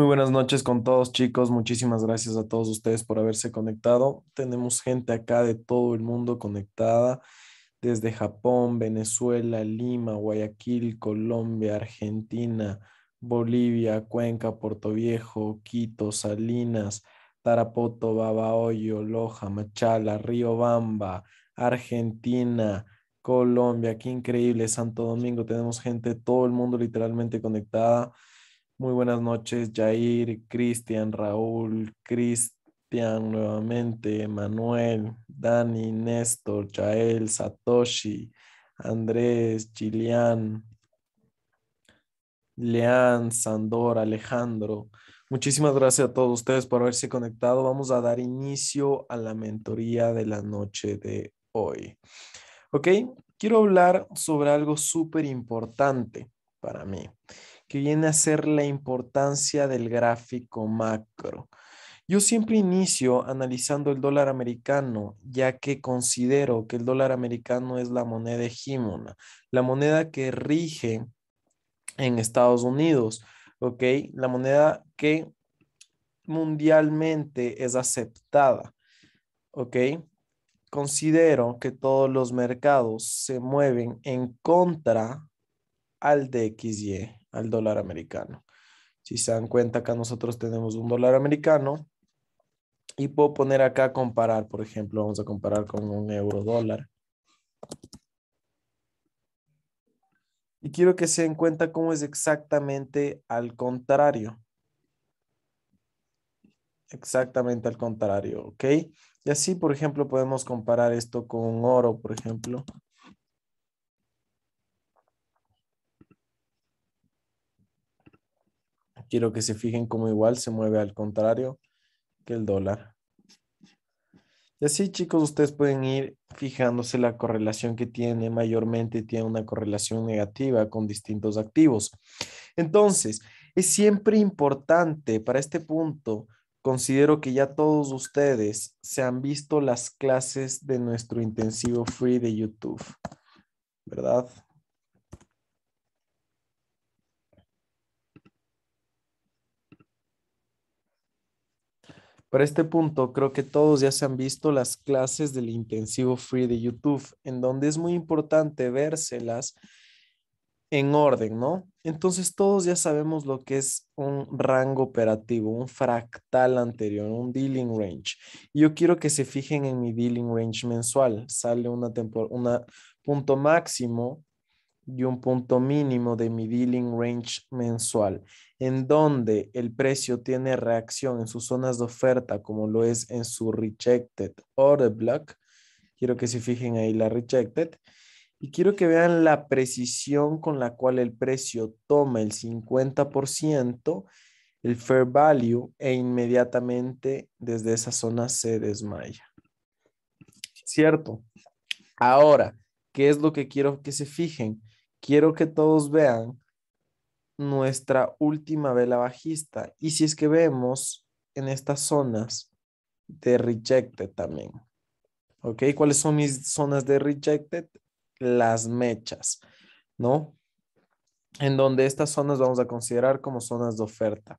Muy buenas noches con todos chicos, muchísimas gracias a todos ustedes por haberse conectado. Tenemos gente acá de todo el mundo conectada, desde Japón, Venezuela, Lima, Guayaquil, Colombia, Argentina, Bolivia, Cuenca, Puerto Viejo, Quito, Salinas, Tarapoto, Babahoyo, Loja, Machala, Bamba, Argentina, Colombia, qué increíble, Santo Domingo, tenemos gente de todo el mundo literalmente conectada. Muy buenas noches, Jair, Cristian, Raúl, Cristian nuevamente, Manuel, Dani, Néstor, Jael, Satoshi, Andrés, Chilian, Leán, Sandor, Alejandro. Muchísimas gracias a todos ustedes por haberse conectado. Vamos a dar inicio a la mentoría de la noche de hoy. Ok, quiero hablar sobre algo súper importante para mí que viene a ser la importancia del gráfico macro. Yo siempre inicio analizando el dólar americano, ya que considero que el dólar americano es la moneda hegemona, la moneda que rige en Estados Unidos, ¿ok? La moneda que mundialmente es aceptada, ¿ok? Considero que todos los mercados se mueven en contra al DXY al dólar americano. Si se dan cuenta, acá nosotros tenemos un dólar americano y puedo poner acá comparar, por ejemplo, vamos a comparar con un euro dólar. Y quiero que se den cuenta cómo es exactamente al contrario. Exactamente al contrario, ¿ok? Y así, por ejemplo, podemos comparar esto con oro, por ejemplo. Quiero que se fijen cómo igual se mueve al contrario que el dólar. Y así, chicos, ustedes pueden ir fijándose la correlación que tiene. Mayormente tiene una correlación negativa con distintos activos. Entonces, es siempre importante para este punto, considero que ya todos ustedes se han visto las clases de nuestro intensivo free de YouTube, ¿verdad? Para este punto, creo que todos ya se han visto las clases del intensivo free de YouTube, en donde es muy importante vérselas en orden, ¿no? Entonces todos ya sabemos lo que es un rango operativo, un fractal anterior, un dealing range. Yo quiero que se fijen en mi dealing range mensual. Sale una, punto máximo y un punto mínimo de mi dealing range mensual, en donde el precio tiene reacción en sus zonas de oferta, como lo es en su rejected order block. Quiero que se fijen ahí la rejected. Y quiero que vean la precisión con la cual el precio toma el 50%, el fair value, e inmediatamente desde esa zona se desmaya. ¿Cierto? Ahora, ¿qué es lo que quiero que se fijen? quiero que todos vean nuestra última vela bajista. Y si es que vemos en estas zonas de rejected también. ¿Ok? ¿Cuáles son mis zonas de rejected? Las mechas, ¿no? En donde estas zonas vamos a considerar como zonas de oferta.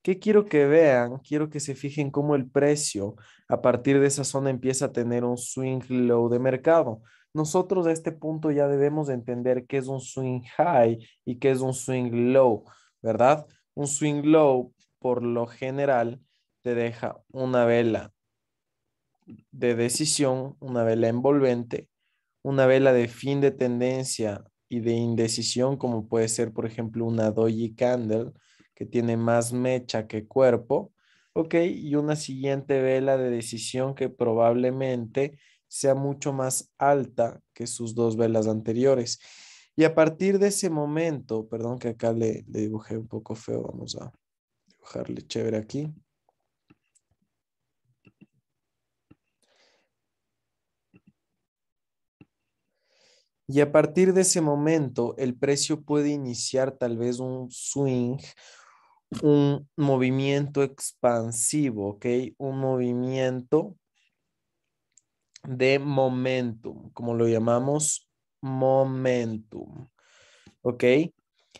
¿Qué quiero que vean? Quiero que se fijen cómo el precio a partir de esa zona empieza a tener un swing low de mercado nosotros a este punto ya debemos entender qué es un swing high y qué es un swing low, ¿verdad? Un swing low, por lo general, te deja una vela de decisión, una vela envolvente, una vela de fin de tendencia y de indecisión, como puede ser, por ejemplo, una doji candle, que tiene más mecha que cuerpo, ¿ok? Y una siguiente vela de decisión que probablemente sea mucho más alta que sus dos velas anteriores. Y a partir de ese momento, perdón que acá le, dibujé un poco feo, vamos a dibujarle chévere aquí. Y a partir de ese momento, el precio puede iniciar tal vez un swing, un movimiento expansivo, ¿ok? Un movimiento de momentum, como lo llamamos momentum. ¿Ok?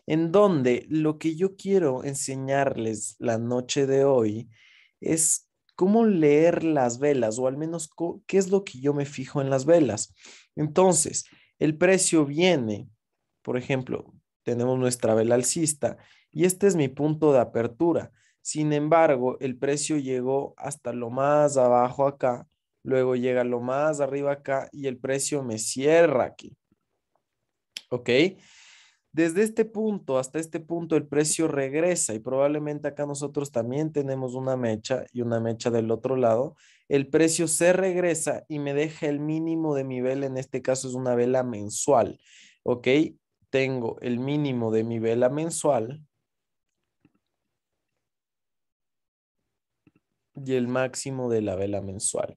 En donde lo que yo quiero enseñarles la noche de hoy es cómo leer las velas, o al menos qué es lo que yo me fijo en las velas. Entonces, el precio viene, por ejemplo, tenemos nuestra vela alcista y este es mi punto de apertura. Sin embargo, el precio llegó hasta lo más abajo acá Luego llega lo más arriba acá y el precio me cierra aquí. ¿Ok? Desde este punto hasta este punto el precio regresa y probablemente acá nosotros también tenemos una mecha y una mecha del otro lado. El precio se regresa y me deja el mínimo de mi vela, en este caso es una vela mensual. ¿Ok? Tengo el mínimo de mi vela mensual, y el máximo de la vela mensual.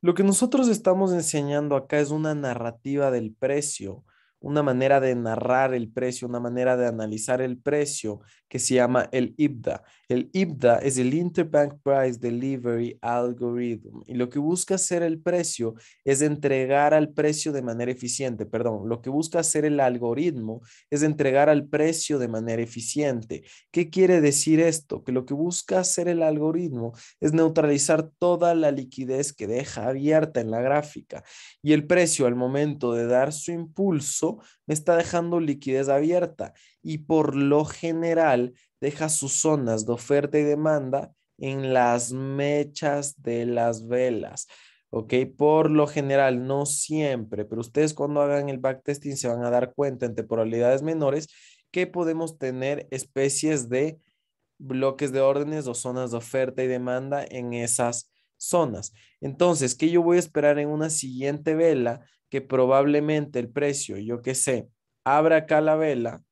Lo que nosotros estamos enseñando acá es una narrativa del precio, una manera de narrar el precio, una manera de analizar el precio que se llama el IBDA. El IBDA es el Interbank Price Delivery Algorithm y lo que busca hacer el precio es entregar al precio de manera eficiente, perdón, lo que busca hacer el algoritmo es entregar al precio de manera eficiente. ¿Qué quiere decir esto? Que lo que busca hacer el algoritmo es neutralizar toda la liquidez que deja abierta en la gráfica y el precio al momento de dar su impulso me está dejando liquidez abierta y por lo general deja sus zonas de oferta y demanda en las mechas de las velas. ¿ok? Por lo general, no siempre, pero ustedes cuando hagan el backtesting se van a dar cuenta en temporalidades menores que podemos tener especies de bloques de órdenes o zonas de oferta y demanda en esas zonas. Entonces, ¿qué yo voy a esperar en una siguiente vela? Que probablemente el precio, yo qué sé, abra acá la vela,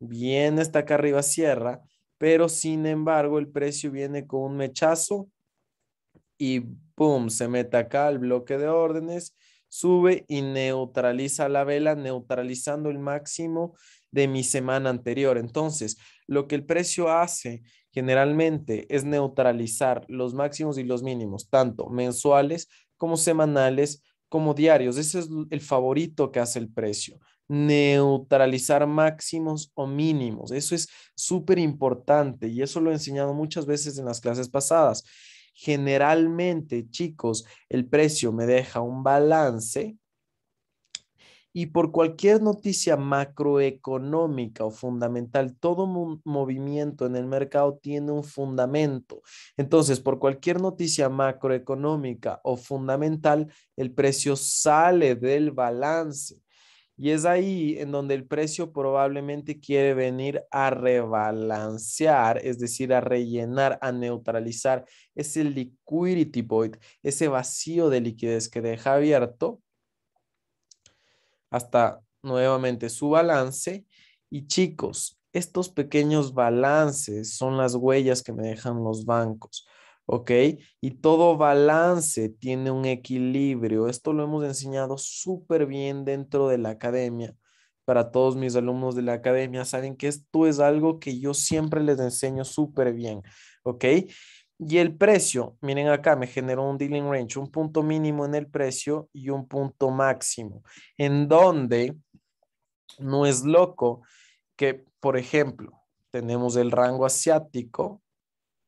viene hasta acá arriba, cierra, pero sin embargo el precio viene con un mechazo y ¡pum! Se mete acá el bloque de órdenes, sube y neutraliza la vela, neutralizando el máximo de mi semana anterior. Entonces, lo que el precio hace generalmente es neutralizar los máximos y los mínimos, tanto mensuales como semanales como diarios. Ese es el favorito que hace el precio neutralizar máximos o mínimos. Eso es súper importante y eso lo he enseñado muchas veces en las clases pasadas. Generalmente, chicos, el precio me deja un balance y por cualquier noticia macroeconómica o fundamental, todo movimiento en el mercado tiene un fundamento. Entonces, por cualquier noticia macroeconómica o fundamental, el precio sale del balance. Y es ahí en donde el precio probablemente quiere venir a rebalancear, es decir, a rellenar, a neutralizar ese liquidity void, ese vacío de liquidez que deja abierto hasta nuevamente su balance. Y chicos, estos pequeños balances son las huellas que me dejan los bancos. ¿ok? Y todo balance tiene un equilibrio. Esto lo hemos enseñado súper bien dentro de la academia. Para todos mis alumnos de la academia, saben que esto es algo que yo siempre les enseño súper bien, ¿ok? Y el precio, miren acá, me generó un dealing range, un punto mínimo en el precio y un punto máximo, en donde no es loco que, por ejemplo, tenemos el rango asiático,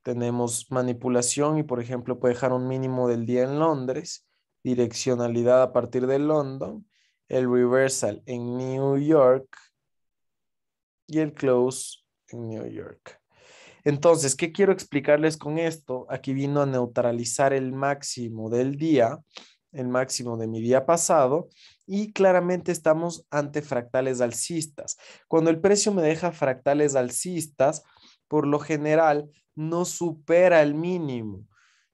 tenemos manipulación y, por ejemplo, puede dejar un mínimo del día en Londres, direccionalidad a partir de London, el reversal en New York y el close en New York. Entonces, ¿qué quiero explicarles con esto? Aquí vino a neutralizar el máximo del día, el máximo de mi día pasado, y claramente estamos ante fractales alcistas. Cuando el precio me deja fractales alcistas, por lo general no supera el mínimo,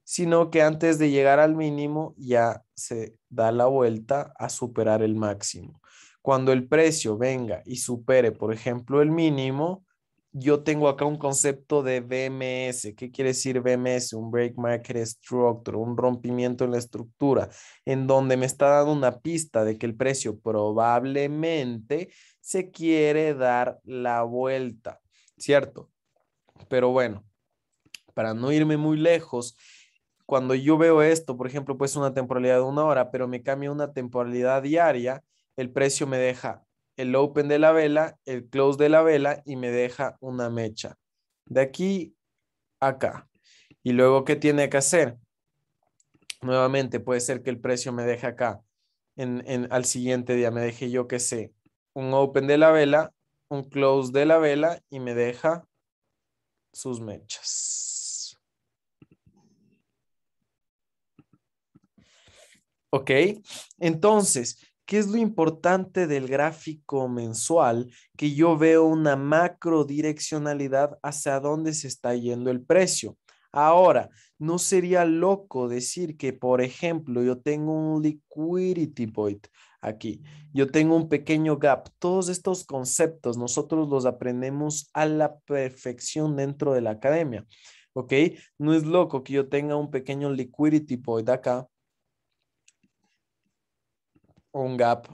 sino que antes de llegar al mínimo ya se da la vuelta a superar el máximo. Cuando el precio venga y supere, por ejemplo, el mínimo, yo tengo acá un concepto de BMS. ¿Qué quiere decir BMS? Un break market structure, un rompimiento en la estructura, en donde me está dando una pista de que el precio probablemente se quiere dar la vuelta, ¿cierto? Pero bueno, para no irme muy lejos, cuando yo veo esto, por ejemplo, pues una temporalidad de una hora, pero me cambia una temporalidad diaria, el precio me deja el open de la vela, el close de la vela y me deja una mecha. De aquí acá. Y luego, ¿qué tiene que hacer? Nuevamente, puede ser que el precio me deje acá. En, al siguiente día me deje, yo que sé, un open de la vela, un close de la vela y me deja sus mechas. ¿Ok? Entonces, ¿Qué es lo importante del gráfico mensual? Que yo veo una macro direccionalidad hacia dónde se está yendo el precio. Ahora, no sería loco decir que, por ejemplo, yo tengo un liquidity point aquí, yo tengo un pequeño gap. Todos estos conceptos nosotros los aprendemos a la perfección dentro de la academia. ¿Ok? No es loco que yo tenga un pequeño liquidity void acá un gap,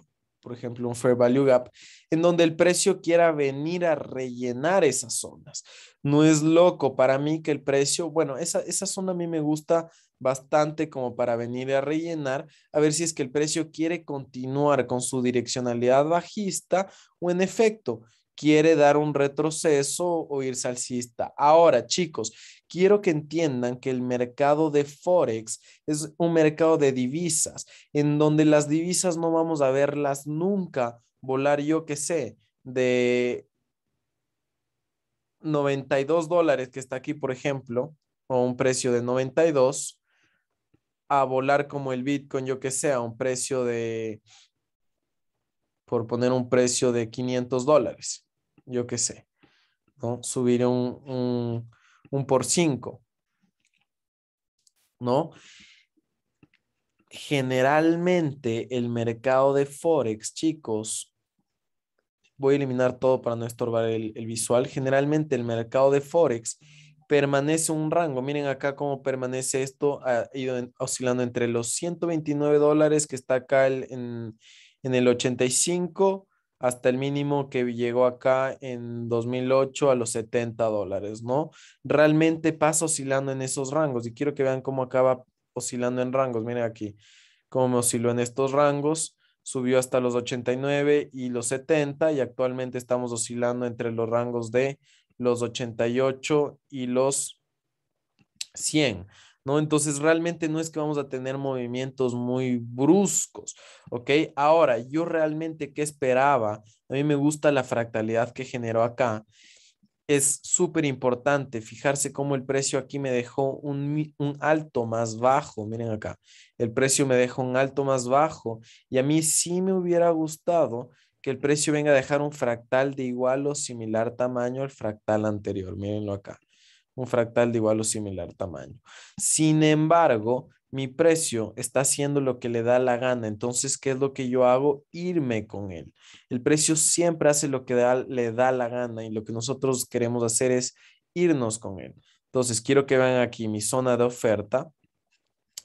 por ejemplo, un fair value gap, en donde el precio quiera venir a rellenar esas zonas. No es loco para mí que el precio, bueno, esa, zona a mí me gusta bastante como para venir a rellenar, a ver si es que el precio quiere continuar con su direccionalidad bajista o en efecto quiere dar un retroceso o ir alcista. Ahora, chicos, quiero que entiendan que el mercado de Forex es un mercado de divisas, en donde las divisas no vamos a verlas nunca volar, yo que sé, de 92 dólares que está aquí, por ejemplo, o un precio de 92, a volar como el Bitcoin, yo que sé, a un precio de, por poner un precio de 500 dólares, yo que sé, ¿no? Subir un, un por cinco, ¿no? Generalmente el mercado de Forex, chicos, voy a eliminar todo para no estorbar el, visual. Generalmente el mercado de Forex permanece un rango. Miren acá cómo permanece esto. Ha ido oscilando entre los 129 dólares que está acá en, en, el 85 hasta el mínimo que llegó acá en 2008 a los 70 dólares, ¿no? Realmente pasa oscilando en esos rangos y quiero que vean cómo acaba oscilando en rangos. Miren aquí, cómo me osciló en estos rangos, subió hasta los 89 y los 70 y actualmente estamos oscilando entre los rangos de los 88 y los 100. ¿no? Entonces realmente no es que vamos a tener movimientos muy bruscos, ¿ok? Ahora, yo realmente qué esperaba, a mí me gusta la fractalidad que generó acá. Es súper importante fijarse cómo el precio aquí me dejó un, un alto más bajo. Miren acá, el precio me dejó un alto más bajo y a mí sí me hubiera gustado que el precio venga a dejar un fractal de igual o similar tamaño al fractal anterior. Mírenlo acá un fractal de igual o similar tamaño. Sin embargo, mi precio está haciendo lo que le da la gana. Entonces, ¿qué es lo que yo hago? Irme con él. El precio siempre hace lo que da, le da la gana y lo que nosotros queremos hacer es irnos con él. Entonces, quiero que vean aquí mi zona de oferta,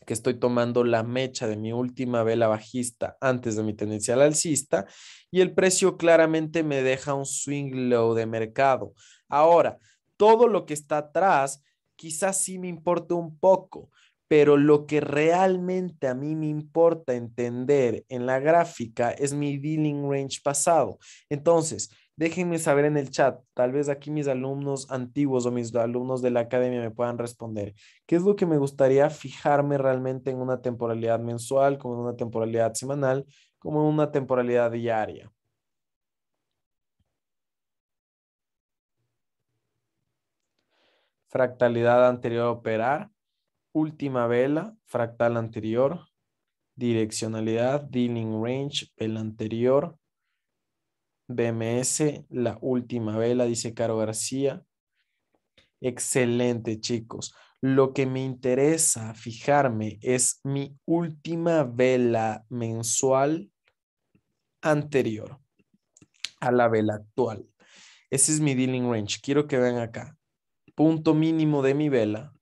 que estoy tomando la mecha de mi última vela bajista antes de mi tendencia alcista y el precio claramente me deja un swing low de mercado. Ahora, todo lo que está atrás quizás sí me importa un poco, pero lo que realmente a mí me importa entender en la gráfica es mi dealing range pasado. Entonces, déjenme saber en el chat, tal vez aquí mis alumnos antiguos o mis alumnos de la academia me puedan responder, ¿qué es lo que me gustaría fijarme realmente en una temporalidad mensual, como en una temporalidad semanal, como en una temporalidad diaria? fractalidad anterior a operar, última vela, fractal anterior, direccionalidad, dealing range, vela anterior, BMS, la última vela, dice Caro García. Excelente, chicos. Lo que me interesa fijarme es mi última vela mensual anterior a la vela actual. Ese es mi dealing range. Quiero que vean acá punto mínimo de mi vela,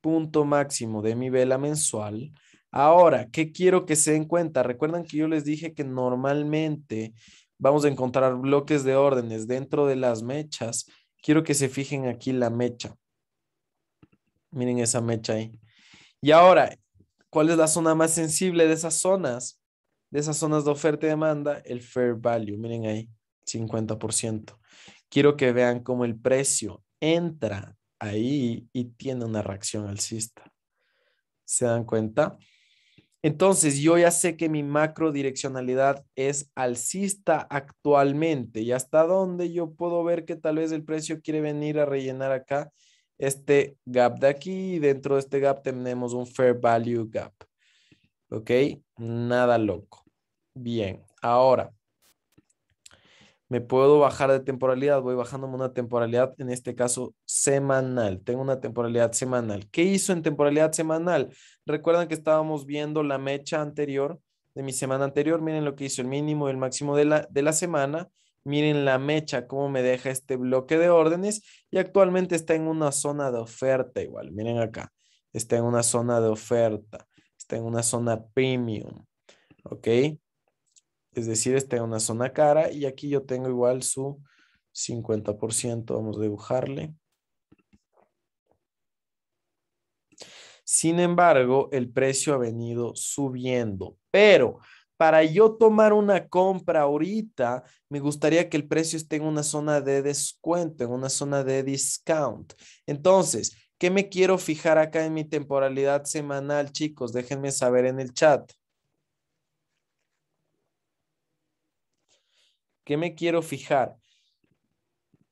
punto máximo de mi vela mensual. Ahora, ¿qué quiero que se den cuenta? Recuerdan que yo les dije que normalmente vamos a encontrar bloques de órdenes dentro de las mechas. Quiero que se fijen aquí la mecha. Miren esa mecha ahí. Y ahora, ¿cuál es la zona más sensible de esas zonas? De esas zonas de oferta y demanda, el fair value. Miren ahí, 50%. Quiero que vean cómo el precio entra ahí y tiene una reacción alcista. ¿Se dan cuenta? Entonces, yo ya sé que mi macro direccionalidad es alcista actualmente y hasta dónde yo puedo ver que tal vez el precio quiere venir a rellenar acá este gap de aquí y dentro de este gap tenemos un fair value gap. ¿Ok? Nada loco. Bien, ahora me puedo bajar de temporalidad, voy bajándome una temporalidad, en este caso semanal, tengo una temporalidad semanal. ¿Qué hizo en temporalidad semanal? Recuerdan que estábamos viendo la mecha anterior de mi semana anterior, miren lo que hizo el mínimo y el máximo de la, de la semana, miren la mecha, cómo me deja este bloque de órdenes y actualmente está en una zona de oferta igual, miren acá, está en una zona de oferta, está en una zona premium, ¿ok? es decir, está en una zona cara y aquí yo tengo igual su 50%, vamos a dibujarle. Sin embargo, el precio ha venido subiendo, pero para yo tomar una compra ahorita, me gustaría que el precio esté en una zona de descuento, en una zona de discount. Entonces, ¿qué me quiero fijar acá en mi temporalidad semanal, chicos? Déjenme saber en el chat. ¿Qué me quiero fijar?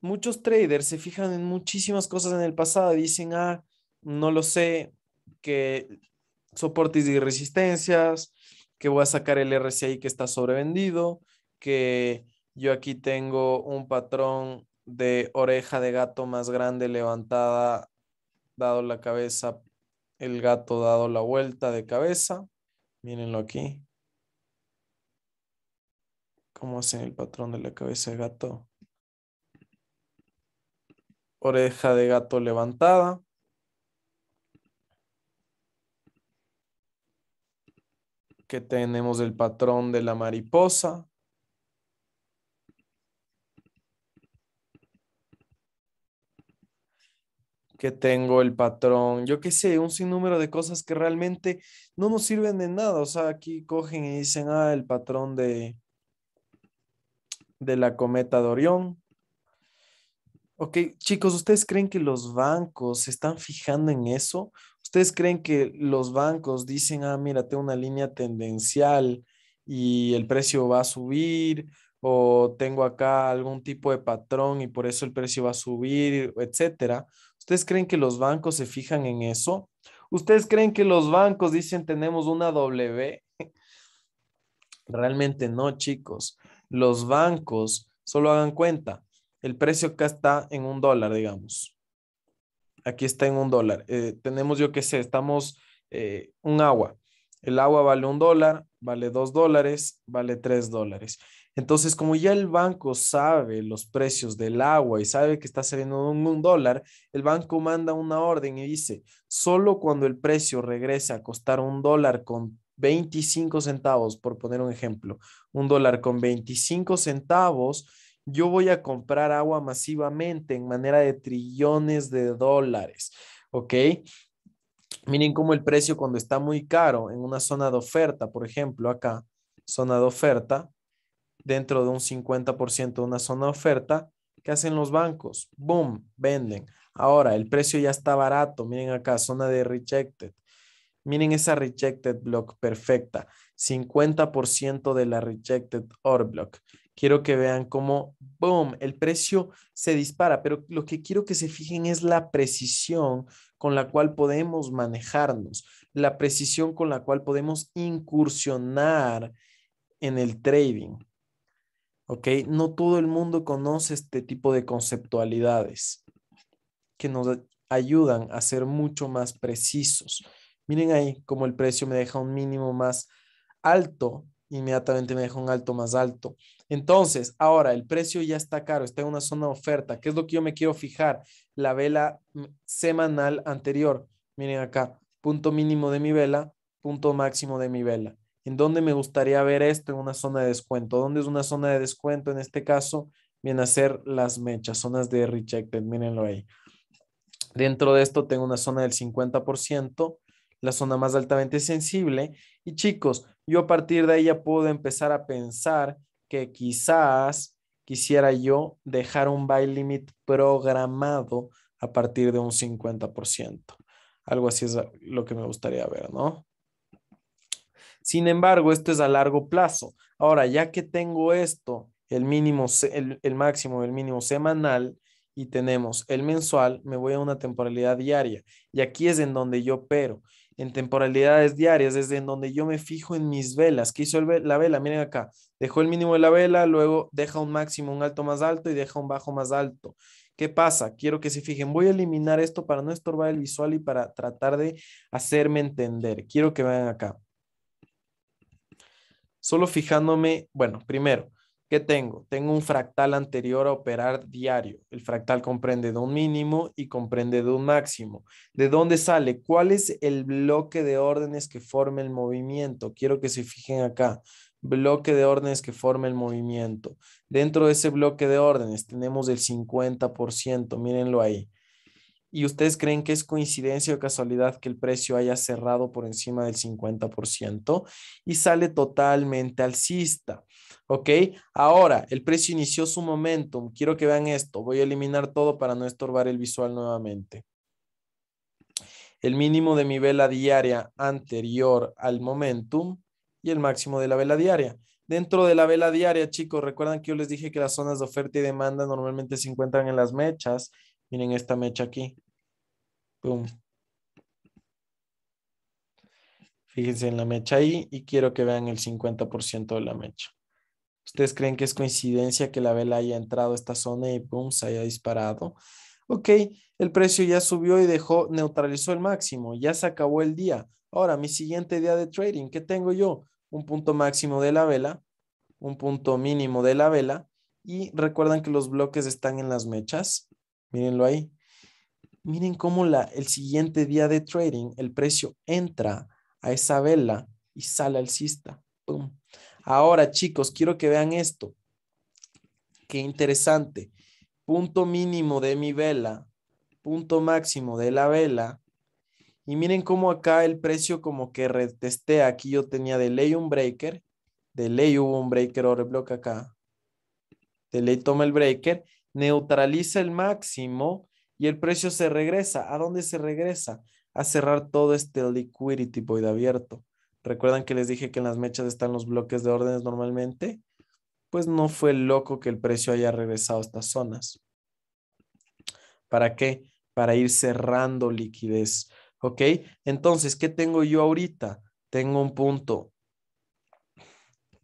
Muchos traders se fijan en muchísimas cosas en el pasado. Dicen, ah, no lo sé, que soportes y resistencias, que voy a sacar el RSI que está sobrevendido, que yo aquí tengo un patrón de oreja de gato más grande levantada, dado la cabeza, el gato dado la vuelta de cabeza. Mírenlo aquí cómo hacen el patrón de la cabeza de gato. Oreja de gato levantada. Que tenemos el patrón de la mariposa. que tengo el patrón, yo qué sé, un sinnúmero de cosas que realmente no nos sirven de nada. O sea, aquí cogen y dicen, ah, el patrón de, de la cometa de Orión. Ok, chicos, ¿ustedes creen que los bancos se están fijando en eso? ¿Ustedes creen que los bancos dicen, ah, mira, tengo una línea tendencial y el precio va a subir? ¿O tengo acá algún tipo de patrón y por eso el precio va a subir, etcétera? ¿Ustedes creen que los bancos se fijan en eso? ¿Ustedes creen que los bancos dicen tenemos una W? Realmente no, chicos los bancos, solo hagan cuenta, el precio acá está en un dólar, digamos. Aquí está en un dólar. Eh, tenemos, yo qué sé, estamos eh, un agua. El agua vale un dólar, vale dos dólares, vale tres dólares. Entonces, como ya el banco sabe los precios del agua y sabe que está saliendo un, un dólar, el banco manda una orden y dice, solo cuando el precio regrese a costar un dólar con 25 centavos, por poner un ejemplo, un dólar con 25 centavos, yo voy a comprar agua masivamente en manera de trillones de dólares, ¿ok? Miren cómo el precio cuando está muy caro en una zona de oferta, por ejemplo, acá, zona de oferta, dentro de un 50% de una zona de oferta, ¿qué hacen los bancos? Boom, venden. Ahora, el precio ya está barato, miren acá, zona de rejected Miren esa rejected block perfecta, 50% de la rejected or block. Quiero que vean cómo, boom, el precio se dispara, pero lo que quiero que se fijen es la precisión con la cual podemos manejarnos, la precisión con la cual podemos incursionar en el trading. ¿Ok? No todo el mundo conoce este tipo de conceptualidades que nos ayudan a ser mucho más precisos. Miren ahí como el precio me deja un mínimo más alto, inmediatamente me deja un alto más alto. Entonces, ahora el precio ya está caro, está en una zona de oferta. ¿Qué es lo que yo me quiero fijar? La vela mm, semanal anterior. Miren acá, punto mínimo de mi vela, punto máximo de mi vela. ¿En dónde me gustaría ver esto? En una zona de descuento. ¿Dónde es una zona de descuento? En este caso, viene a ser las mechas, zonas de rejected. Mírenlo ahí. Dentro de esto tengo una zona del 50%, la zona más altamente sensible. Y chicos, yo a partir de ahí ya puedo empezar a pensar que quizás quisiera yo dejar un buy limit programado a partir de un 50%. Algo así es lo que me gustaría ver, ¿no? Sin embargo, esto es a largo plazo. Ahora, ya que tengo esto, el mínimo, el máximo, el mínimo semanal y tenemos el mensual, me voy a una temporalidad diaria. Y aquí es en donde yo pero en temporalidades diarias, desde en donde yo me fijo en mis velas. ¿Qué hizo la vela? Miren acá, dejó el mínimo de la vela, luego deja un máximo, un alto más alto y deja un bajo más alto. ¿Qué pasa? Quiero que se fijen, voy a eliminar esto para no estorbar el visual y para tratar de hacerme entender. Quiero que vean acá. Solo fijándome, bueno, primero, ¿Qué tengo? Tengo un fractal anterior a operar diario. El fractal comprende de un mínimo y comprende de un máximo. ¿De dónde sale? ¿Cuál es el bloque de órdenes que forma el movimiento? Quiero que se fijen acá. Bloque de órdenes que forma el movimiento. Dentro de ese bloque de órdenes tenemos el 50%. Mírenlo ahí. ¿Y ustedes creen que es coincidencia o casualidad que el precio haya cerrado por encima del 50%? Y sale totalmente alcista. ¿Ok? Ahora, el precio inició su momentum. Quiero que vean esto. Voy a eliminar todo para no estorbar el visual nuevamente. El mínimo de mi vela diaria anterior al momentum y el máximo de la vela diaria. Dentro de la vela diaria, chicos, recuerdan que yo les dije que las zonas de oferta y demanda normalmente se encuentran en las mechas. Miren esta mecha aquí. Fíjense en la mecha ahí y quiero que vean el 50% de la mecha. ¿Ustedes creen que es coincidencia que la vela haya entrado a esta zona y boom, se haya disparado? Ok, el precio ya subió y dejó, neutralizó el máximo, ya se acabó el día. Ahora, mi siguiente día de trading, ¿qué tengo yo? Un punto máximo de la vela, un punto mínimo de la vela y recuerdan que los bloques están en las mechas. Mírenlo ahí. Miren cómo la, el siguiente día de trading, el precio entra a esa vela y sale alcista. ¡Pum! Ahora, chicos, quiero que vean esto. Qué interesante. Punto mínimo de mi vela, punto máximo de la vela. Y miren cómo acá el precio como que retestea. Aquí yo tenía de ley un breaker. De ley hubo un breaker o rebloque acá. De ley toma el breaker. Neutraliza el máximo y el precio se regresa. ¿A dónde se regresa? A cerrar todo este liquidity de abierto. Recuerdan que les dije que en las mechas están los bloques de órdenes normalmente. Pues no fue loco que el precio haya regresado a estas zonas. ¿Para qué? Para ir cerrando liquidez. ¿Ok? Entonces, ¿qué tengo yo ahorita? Tengo un punto.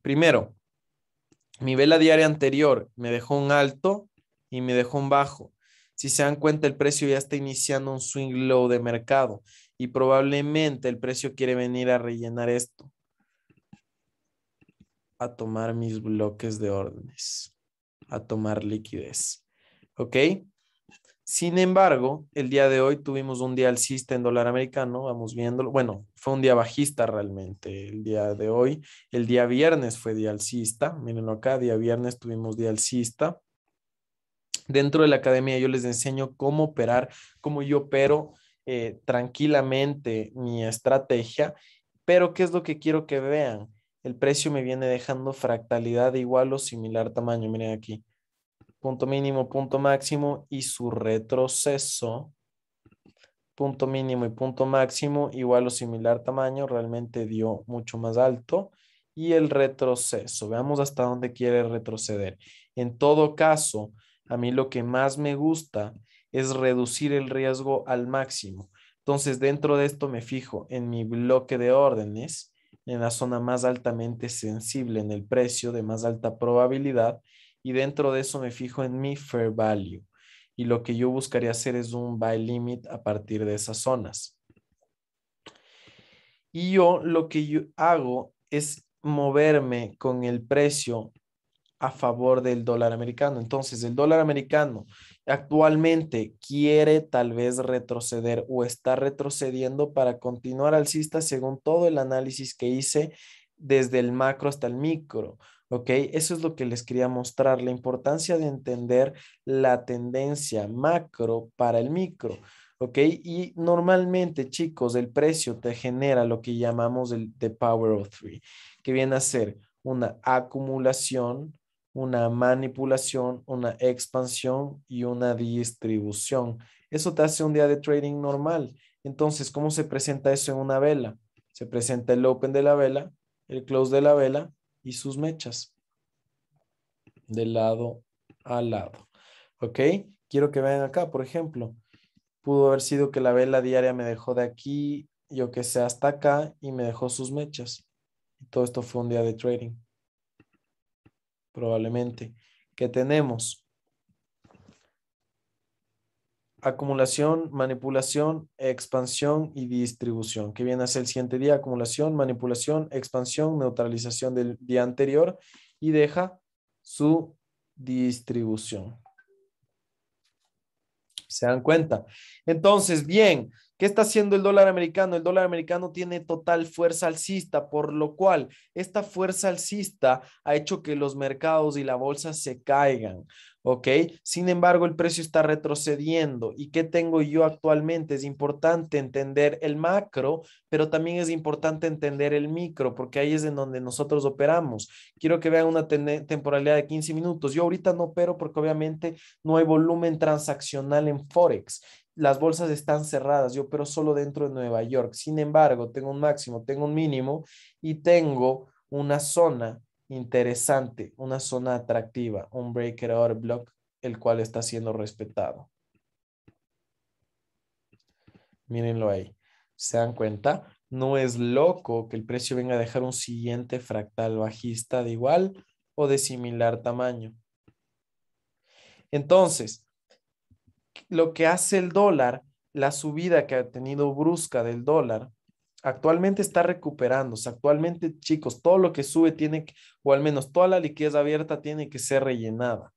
Primero, mi vela diaria anterior me dejó un alto y me dejó un bajo. Si se dan cuenta, el precio ya está iniciando un swing low de mercado y probablemente el precio quiere venir a rellenar esto. A tomar mis bloques de órdenes, a tomar liquidez. ¿Ok? Sin embargo, el día de hoy tuvimos un día alcista en dólar americano, vamos viéndolo. Bueno, fue un día bajista realmente el día de hoy. El día viernes fue día alcista. Mírenlo acá, día viernes tuvimos día alcista. Dentro de la academia yo les enseño cómo operar, cómo yo opero eh, tranquilamente mi estrategia, pero ¿qué es lo que quiero que vean? El precio me viene dejando fractalidad igual o similar tamaño. Miren aquí, punto mínimo, punto máximo y su retroceso, punto mínimo y punto máximo igual o similar tamaño, realmente dio mucho más alto y el retroceso. Veamos hasta dónde quiere retroceder. En todo caso, a mí lo que más me gusta es reducir el riesgo al máximo. Entonces, dentro de esto me fijo en mi bloque de órdenes, en la zona más altamente sensible, en el precio de más alta probabilidad, y dentro de eso me fijo en mi fair value. Y lo que yo buscaría hacer es un buy limit a partir de esas zonas. Y yo lo que yo hago es moverme con el precio a favor del dólar americano. Entonces, el dólar americano actualmente quiere tal vez retroceder o está retrocediendo para continuar alcista según todo el análisis que hice desde el macro hasta el micro. ¿Ok? Eso es lo que les quería mostrar, la importancia de entender la tendencia macro para el micro. ¿Ok? Y normalmente, chicos, el precio te genera lo que llamamos el The Power of Three, que viene a ser una acumulación una manipulación, una expansión y una distribución. Eso te hace un día de trading normal. Entonces, ¿cómo se presenta eso en una vela? Se presenta el open de la vela, el close de la vela y sus mechas de lado a lado. ¿Ok? Quiero que vean acá, por ejemplo, pudo haber sido que la vela diaria me dejó de aquí, yo que sé, hasta acá y me dejó sus mechas. todo esto fue un día de trading probablemente, que tenemos. Acumulación, manipulación, expansión y distribución, que viene a ser el siguiente día, acumulación, manipulación, expansión, neutralización del día anterior y deja su distribución. ¿Se dan cuenta? Entonces, bien, ¿Qué está haciendo el dólar americano? El dólar americano tiene total fuerza alcista, por lo cual esta fuerza alcista ha hecho que los mercados y la bolsa se caigan, ¿ok? Sin embargo, el precio está retrocediendo. ¿Y qué tengo yo actualmente? Es importante entender el macro, pero también es importante entender el micro, porque ahí es en donde nosotros operamos. Quiero que vean una temporalidad de 15 minutos. Yo ahorita no opero porque obviamente no hay volumen transaccional en Forex las bolsas están cerradas, yo pero solo dentro de Nueva York. Sin embargo, tengo un máximo, tengo un mínimo y tengo una zona interesante, una zona atractiva, un breaker order block, el cual está siendo respetado. Mírenlo ahí. ¿Se dan cuenta? No es loco que el precio venga a dejar un siguiente fractal bajista de igual o de similar tamaño. Entonces, lo que hace el dólar, la subida que ha tenido brusca del dólar, actualmente está recuperándose. Actualmente, chicos, todo lo que sube tiene o al menos toda la liquidez abierta tiene que ser rellenada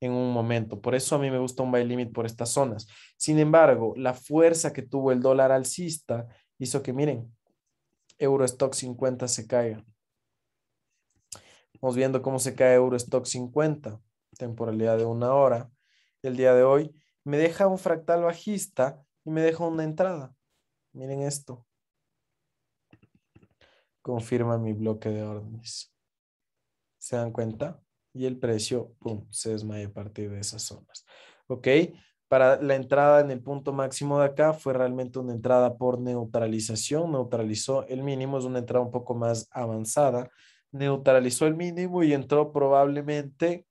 en un momento. Por eso a mí me gusta un buy limit por estas zonas. Sin embargo, la fuerza que tuvo el dólar alcista hizo que, miren, Eurostock 50 se caiga. Vamos viendo cómo se cae Eurostock 50, temporalidad de una hora, el día de hoy me deja un fractal bajista y me deja una entrada. Miren esto. Confirma mi bloque de órdenes. ¿Se dan cuenta? Y el precio, pum, se desmaya a partir de esas zonas. ¿Ok? Para la entrada en el punto máximo de acá fue realmente una entrada por neutralización. Neutralizó el mínimo, es una entrada un poco más avanzada. Neutralizó el mínimo y entró probablemente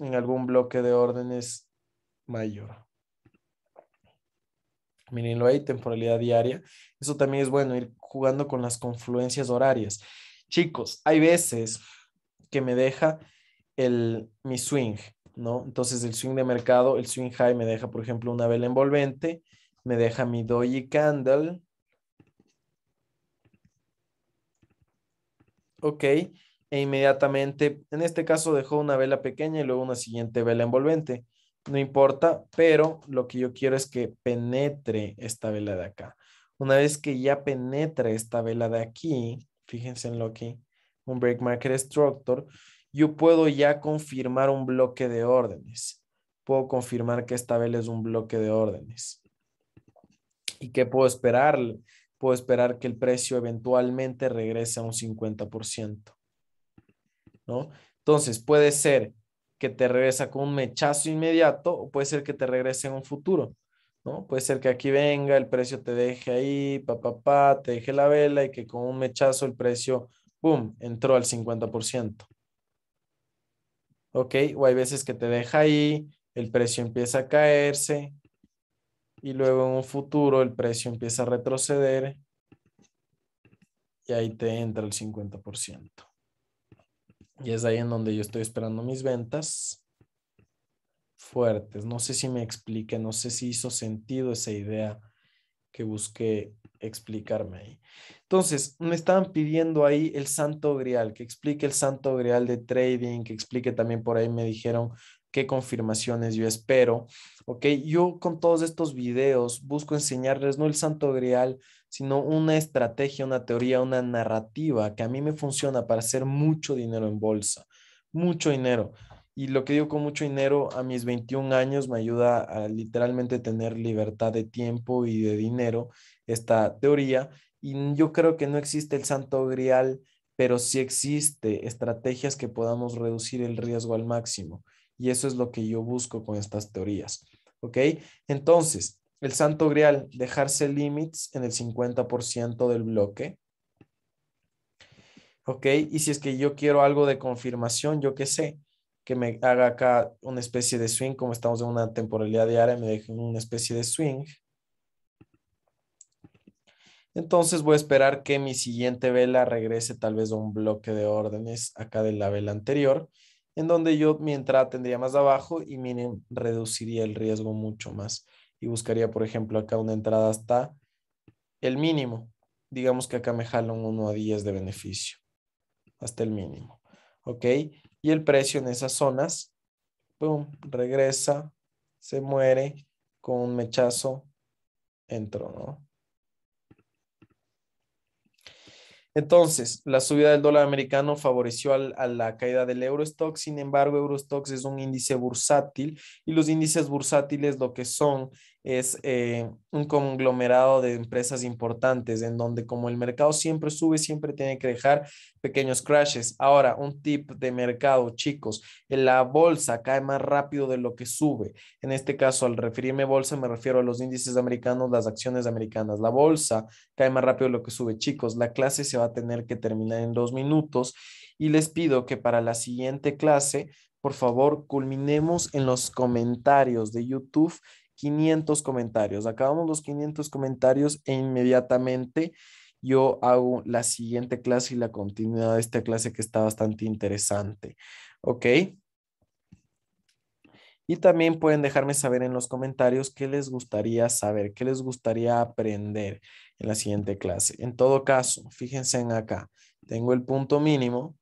en algún bloque de órdenes mayor. Miren, lo temporalidad diaria. Eso también es bueno, ir jugando con las confluencias horarias. Chicos, hay veces que me deja el, mi swing, ¿no? Entonces el swing de mercado, el swing high me deja, por ejemplo, una vela envolvente, me deja mi doji candle. Ok, e inmediatamente, en este caso dejó una vela pequeña y luego una siguiente vela envolvente no importa, pero lo que yo quiero es que penetre esta vela de acá. Una vez que ya penetre esta vela de aquí, fíjense en lo que un break market structure, yo puedo ya confirmar un bloque de órdenes. Puedo confirmar que esta vela es un bloque de órdenes. ¿Y qué puedo esperar? Puedo esperar que el precio eventualmente regrese a un 50%. ¿No? Entonces, puede ser que te regresa con un mechazo inmediato o puede ser que te regrese en un futuro, ¿no? Puede ser que aquí venga, el precio te deje ahí, papá, te deje la vela y que con un mechazo el precio, boom, entró al 50%. ¿Ok? O hay veces que te deja ahí, el precio empieza a caerse y luego en un futuro el precio empieza a retroceder y ahí te entra el 50%. Y es ahí en donde yo estoy esperando mis ventas fuertes. No sé si me explique, no sé si hizo sentido esa idea que busqué explicarme ahí. Entonces, me estaban pidiendo ahí el santo grial, que explique el santo grial de trading, que explique también por ahí me dijeron qué confirmaciones yo espero. Ok, yo con todos estos videos busco enseñarles no el santo grial, sino una estrategia, una teoría, una narrativa que a mí me funciona para hacer mucho dinero en bolsa, mucho dinero. Y lo que digo con mucho dinero a mis 21 años me ayuda a literalmente tener libertad de tiempo y de dinero, esta teoría. Y yo creo que no existe el santo grial, pero sí existe estrategias que podamos reducir el riesgo al máximo. Y eso es lo que yo busco con estas teorías. ¿Ok? Entonces, el santo grial, dejarse límites en el 50% del bloque. ¿Ok? Y si es que yo quiero algo de confirmación, yo qué sé, que me haga acá una especie de swing, como estamos en una temporalidad diaria, me deje una especie de swing. Entonces voy a esperar que mi siguiente vela regrese tal vez a un bloque de órdenes acá de la vela anterior, en donde yo mi entrada tendría más abajo y me reduciría el riesgo mucho más y buscaría, por ejemplo, acá una entrada hasta el mínimo. Digamos que acá me jalan un 1 a 10 de beneficio, hasta el mínimo. ¿Ok? Y el precio en esas zonas, pum, regresa, se muere, con un mechazo, entro, ¿no? Entonces, la subida del dólar americano favoreció a la caída del Eurostox. sin embargo, Eurostox es un índice bursátil y los índices bursátiles lo que son es eh, un conglomerado de empresas importantes en donde como el mercado siempre sube, siempre tiene que dejar pequeños crashes. Ahora, un tip de mercado, chicos, en la bolsa cae más rápido de lo que sube. En este caso, al referirme bolsa, me refiero a los índices americanos, las acciones americanas. La bolsa cae más rápido de lo que sube. Chicos, la clase se va a tener que terminar en dos minutos y les pido que para la siguiente clase, por favor, culminemos en los comentarios de YouTube 500 comentarios. Acabamos los 500 comentarios e inmediatamente yo hago la siguiente clase y la continuidad de esta clase que está bastante interesante. ¿Ok? Y también pueden dejarme saber en los comentarios qué les gustaría saber, qué les gustaría aprender en la siguiente clase. En todo caso, fíjense en acá. Tengo el punto mínimo,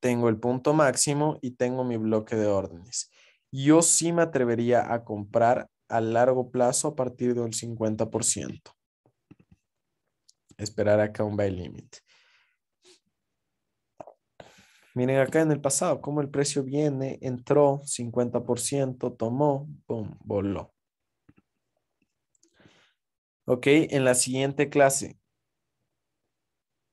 tengo el punto máximo y tengo mi bloque de órdenes yo sí me atrevería a comprar a largo plazo a partir del 50%. Esperar acá un buy limit. Miren acá en el pasado cómo el precio viene, entró 50%, tomó, boom, voló. Ok, en la siguiente clase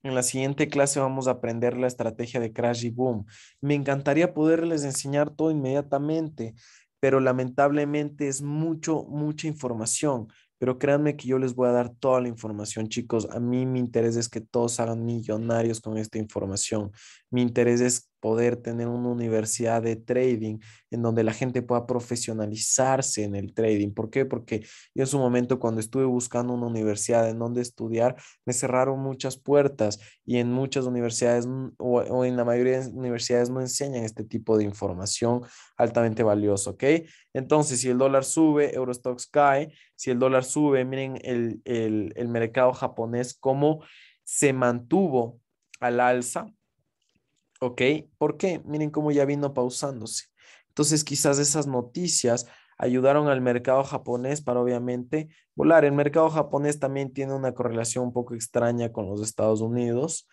en la siguiente clase vamos a aprender la estrategia de crash y boom. Me encantaría poderles enseñar todo inmediatamente, pero lamentablemente es mucho, mucha información. Pero créanme que yo les voy a dar toda la información, chicos. A mí mi interés es que todos hagan millonarios con esta información. Mi interés es poder tener una universidad de trading en donde la gente pueda profesionalizarse en el trading. ¿Por qué? Porque yo en su momento cuando estuve buscando una universidad en donde estudiar, me cerraron muchas puertas y en muchas universidades o, en la mayoría de universidades no enseñan este tipo de información altamente valiosa, ¿ok? Entonces, si el dólar sube, Eurostox cae, si el dólar sube, miren el, el mercado japonés cómo se mantuvo al alza ¿Ok? ¿Por qué? Miren cómo ya vino pausándose. Entonces, quizás esas noticias ayudaron al mercado japonés para obviamente volar. El mercado japonés también tiene una correlación un poco extraña con los Estados Unidos,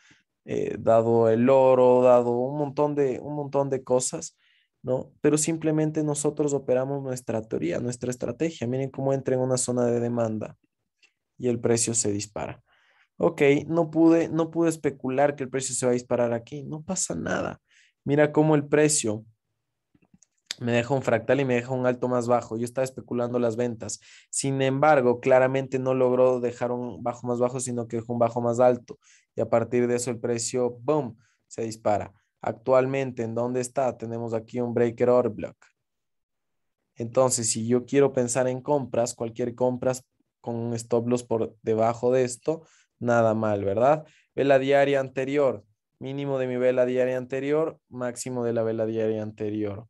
eh, dado el oro, dado un montón, de, un montón de cosas, ¿no? Pero simplemente nosotros operamos nuestra teoría, nuestra estrategia. Miren cómo entra en una zona de demanda y el precio se dispara ok, no pude, no pude especular que el precio se va a disparar aquí, no pasa nada. Mira cómo el precio me deja un fractal y me deja un alto más bajo. Yo estaba especulando las ventas. Sin embargo, claramente no logró dejar un bajo más bajo, sino que dejó un bajo más alto. Y a partir de eso el precio, boom, se dispara. Actualmente, ¿en dónde está? Tenemos aquí un breaker or block. Entonces, si yo quiero pensar en compras, cualquier compras con stop loss por debajo de esto, nada mal, ¿verdad? Vela diaria anterior, mínimo de mi vela diaria anterior, máximo de la vela diaria anterior.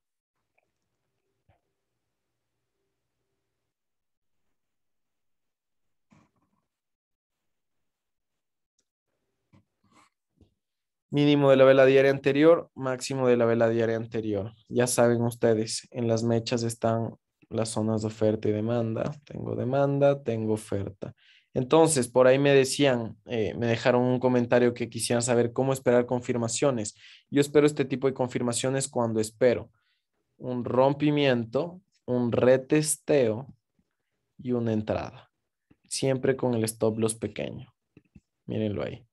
Mínimo de la vela diaria anterior, máximo de la vela diaria anterior. Ya saben ustedes, en las mechas están las zonas de oferta y demanda. Tengo demanda, tengo oferta. Entonces, por ahí me decían, eh, me dejaron un comentario que quisieran saber cómo esperar confirmaciones. Yo espero este tipo de confirmaciones cuando espero un rompimiento, un retesteo y una entrada. Siempre con el stop loss pequeño. Mírenlo ahí.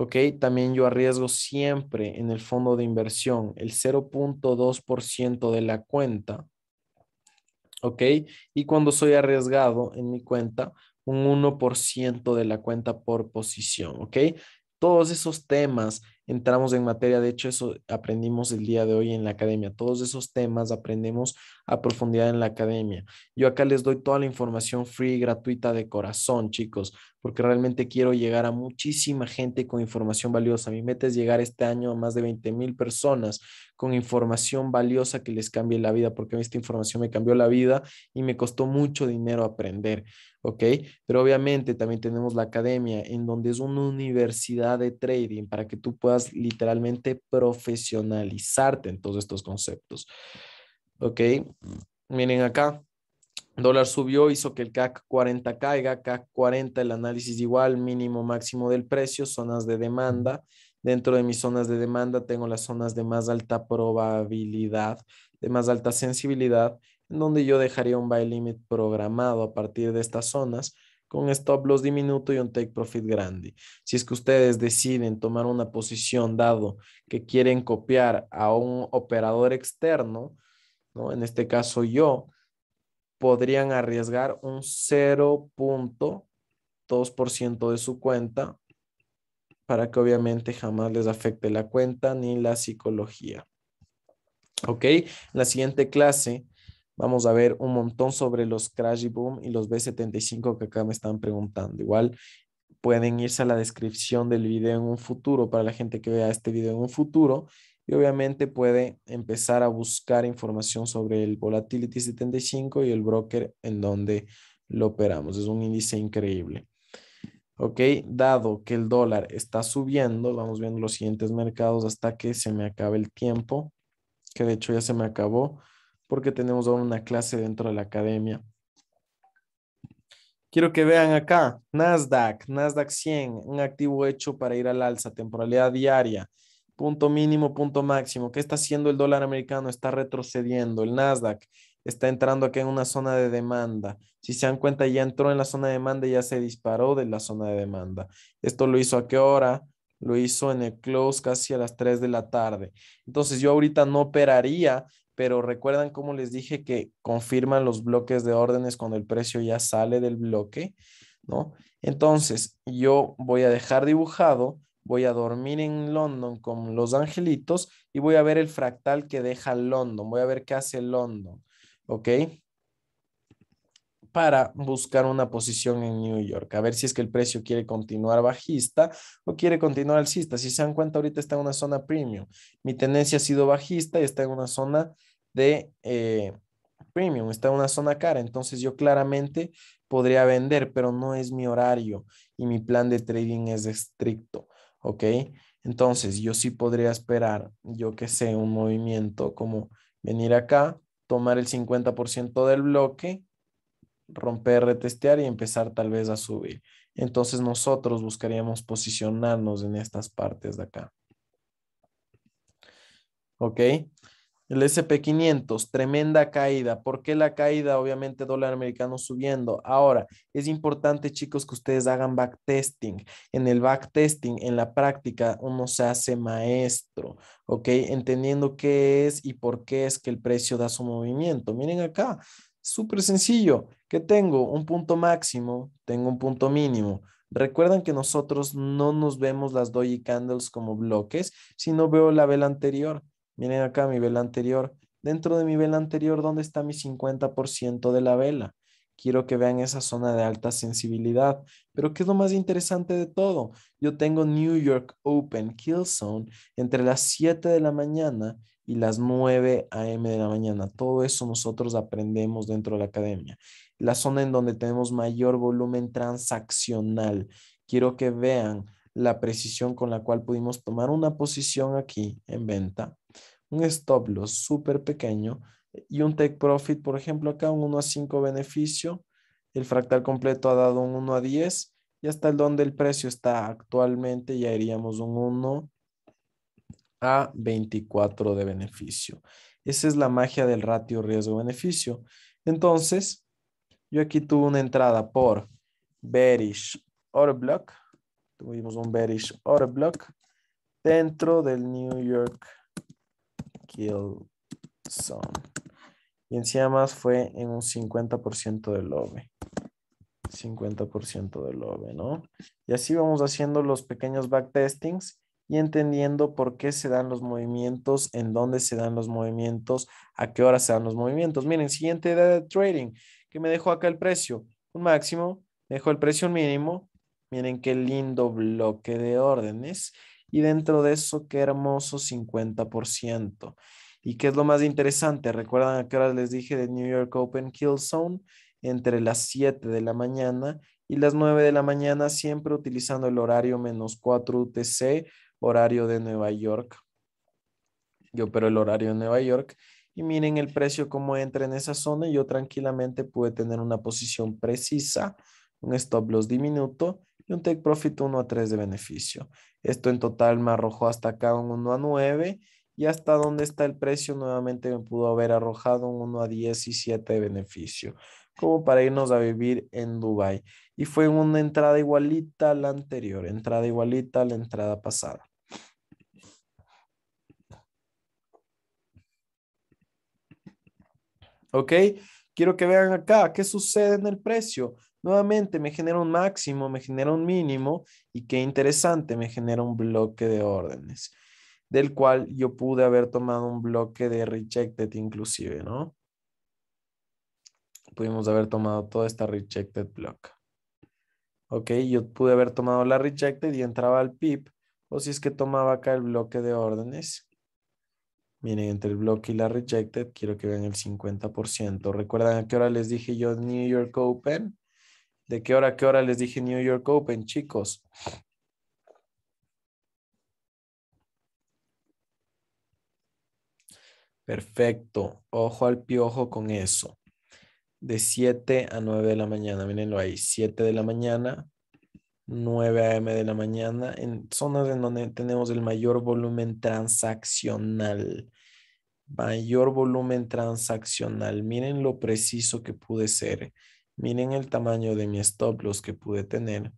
Ok, también yo arriesgo siempre en el fondo de inversión el 0.2% de la cuenta. Ok, y cuando soy arriesgado en mi cuenta, un 1% de la cuenta por posición, ¿ok? Todos esos temas entramos en materia. De hecho, eso aprendimos el día de hoy en la academia. Todos esos temas aprendemos a profundidad en la academia. Yo acá les doy toda la información free, gratuita de corazón, chicos, porque realmente quiero llegar a muchísima gente con información valiosa. Mi meta es llegar este año a más de 20 mil personas con información valiosa que les cambie la vida, porque esta información me cambió la vida y me costó mucho dinero aprender, ¿ok? Pero obviamente también tenemos la academia, en donde es una universidad de trading para que tú puedas literalmente profesionalizarte en todos estos conceptos. ¿Ok? Miren acá, dólar subió, hizo que el CAC 40 caiga, CAC 40, el análisis igual, mínimo máximo del precio, zonas de demanda. Dentro de mis zonas de demanda tengo las zonas de más alta probabilidad, de más alta sensibilidad, en donde yo dejaría un buy limit programado a partir de estas zonas con stop loss diminuto y un take profit grande. Si es que ustedes deciden tomar una posición dado que quieren copiar a un operador externo, en este caso yo, podrían arriesgar un 0.2% de su cuenta para que obviamente jamás les afecte la cuenta ni la psicología. ¿Ok? la siguiente clase Vamos a ver un montón sobre los Crash Boom y los B75 que acá me están preguntando. Igual pueden irse a la descripción del video en un futuro para la gente que vea este video en un futuro y obviamente puede empezar a buscar información sobre el Volatility 75 y el broker en donde lo operamos. Es un índice increíble. Ok, dado que el dólar está subiendo, vamos viendo los siguientes mercados hasta que se me acabe el tiempo, que de hecho ya se me acabó porque tenemos ahora una clase dentro de la academia. Quiero que vean acá, Nasdaq, Nasdaq 100, un activo hecho para ir al alza, temporalidad diaria, punto mínimo, punto máximo. ¿Qué está haciendo el dólar americano? Está retrocediendo. El Nasdaq está entrando aquí en una zona de demanda. Si se dan cuenta, ya entró en la zona de demanda y ya se disparó de la zona de demanda. Esto lo hizo a qué hora? Lo hizo en el close casi a las 3 de la tarde. Entonces yo ahorita no operaría pero recuerdan cómo les dije que confirman los bloques de órdenes cuando el precio ya sale del bloque, ¿no? Entonces, yo voy a dejar dibujado, voy a dormir en London con los angelitos y voy a ver el fractal que deja London, voy a ver qué hace London, ¿ok? para buscar una posición en New York, a ver si es que el precio quiere continuar bajista o quiere continuar alcista. Si se dan cuenta, ahorita está en una zona premium. Mi tendencia ha sido bajista y está en una zona de eh, premium, está en una zona cara, entonces yo claramente podría vender, pero no es mi horario y mi plan de trading es estricto, ¿ok? Entonces yo sí podría esperar, yo que sé, un movimiento como venir acá, tomar el 50% del bloque, romper, retestear y empezar tal vez a subir. Entonces nosotros buscaríamos posicionarnos en estas partes de acá. ¿Ok? El SP500, tremenda caída. ¿Por qué la caída? Obviamente dólar americano subiendo. Ahora, es importante chicos que ustedes hagan backtesting. En el backtesting, en la práctica, uno se hace maestro, ¿ok? Entendiendo qué es y por qué es que el precio da su movimiento. Miren acá, súper sencillo. que tengo? Un punto máximo, tengo un punto mínimo. Recuerdan que nosotros no nos vemos las doji candles como bloques, sino veo la vela anterior. Miren acá mi vela anterior. Dentro de mi vela anterior, ¿dónde está mi 50% de la vela? Quiero que vean esa zona de alta sensibilidad. Pero ¿qué es lo más interesante de todo? Yo tengo New York Open Kill Zone entre las 7 de la mañana y las 9 a.m. de la mañana. Todo eso nosotros aprendemos dentro de la academia. La zona en donde tenemos mayor volumen transaccional. Quiero que vean la precisión con la cual pudimos tomar una posición aquí en venta, un stop loss súper pequeño y un take profit, por ejemplo, acá un 1 a 5 beneficio, el fractal completo ha dado un 1 a 10 y hasta el donde el precio está actualmente ya iríamos un 1 a 24 de beneficio. Esa es la magia del ratio riesgo-beneficio. Entonces, yo aquí tuve una entrada por bearish order block, tuvimos un bearish order block dentro del New York Kill Zone. Y encima más fue en un 50% del OVE. 50% del OVE, ¿no? Y así vamos haciendo los pequeños backtestings y entendiendo por qué se dan los movimientos, en dónde se dan los movimientos, a qué hora se dan los movimientos. Miren, siguiente idea de trading, que me dejó acá el precio, un máximo, dejó el precio un mínimo, Miren qué lindo bloque de órdenes. Y dentro de eso, qué hermoso 50%. ¿Y qué es lo más interesante? ¿Recuerdan a qué les dije de New York Open Kill Zone? Entre las 7 de la mañana y las 9 de la mañana, siempre utilizando el horario menos 4 UTC, horario de Nueva York. Yo opero el horario de Nueva York. Y miren el precio como entra en esa zona. Yo tranquilamente pude tener una posición precisa, un stop loss diminuto y un take profit 1 a 3 de beneficio. Esto en total me arrojó hasta acá un 1 a 9 y hasta donde está el precio nuevamente me pudo haber arrojado un 1 a 17 de beneficio, como para irnos a vivir en Dubai. Y fue una entrada igualita a la anterior, entrada igualita a la entrada pasada. ¿Ok? Quiero que vean acá qué sucede en el precio. Nuevamente me genera un máximo, me genera un mínimo y qué interesante, me genera un bloque de órdenes, del cual yo pude haber tomado un bloque de rejected inclusive, ¿no? Pudimos haber tomado toda esta rejected block. Ok, yo pude haber tomado la rejected y entraba al pip, o si es que tomaba acá el bloque de órdenes. Miren, entre el bloque y la rejected, quiero que vean el 50%. ¿Recuerdan a qué hora les dije yo New York Open? de qué hora, a qué hora les dije New York Open, chicos. Perfecto. Ojo al piojo con eso. De 7 a 9 de la mañana. Mírenlo ahí. 7 de la mañana, 9 a.m. de la mañana. En zonas en donde tenemos el mayor volumen transaccional. Mayor volumen transaccional. Miren lo preciso que pude ser. Miren el tamaño de mi stop loss que pude tener.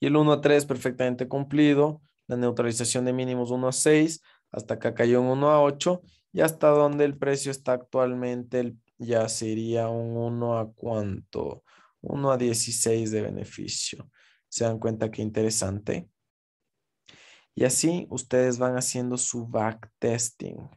Y el 1 a 3 perfectamente cumplido. La neutralización de mínimos 1 a 6. Hasta acá cayó un 1 a 8. Y hasta donde el precio está actualmente ya sería un 1 a cuánto. 1 a 16 de beneficio. ¿Se dan cuenta que interesante? Y así ustedes van haciendo su backtesting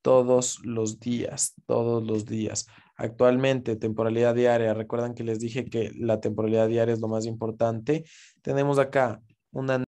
todos los días, todos los días. Actualmente, temporalidad diaria. Recuerdan que les dije que la temporalidad diaria es lo más importante. Tenemos acá una